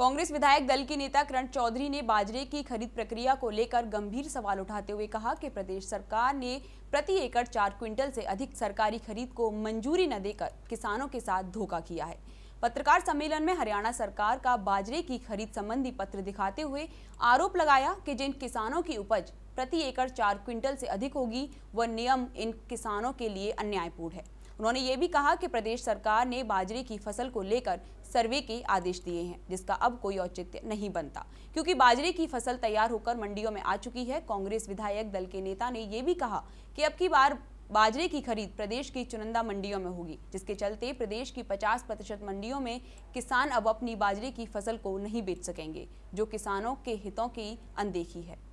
कांग्रेस विधायक दल के नेता करण चौधरी ने बाजरे की खरीद प्रक्रिया को लेकर गंभीर सवाल उठाते हुए कहा कि प्रदेश सरकार ने प्रति एकड़ चार क्विंटल से अधिक सरकारी खरीद को मंजूरी न देकर किसानों के साथ धोखा किया है पत्रकार सम्मेलन में हरियाणा सरकार का बाजरे की खरीद संबंधी पत्र दिखाते हुए आरोप लगाया कि जिन किसानों की उपज प्रति एकड़ चार क्विंटल से अधिक होगी वह नियम इन किसानों के लिए अन्यायपूर्ण है उन्होंने ये भी कहा कि प्रदेश सरकार ने बाजरे की फसल को लेकर सर्वे के आदेश दिए हैं जिसका अब कोई औचित्य नहीं बनता क्योंकि बाजरे की फसल तैयार होकर मंडियों में आ चुकी है कांग्रेस विधायक दल के नेता ने ये भी कहा कि अब की बार बाजरे की खरीद प्रदेश की चुनिंदा मंडियों में होगी जिसके चलते प्रदेश की 50 प्रतिशत मंडियों में किसान अब अपनी बाजरे की फसल को नहीं बेच सकेंगे जो किसानों के हितों की अनदेखी है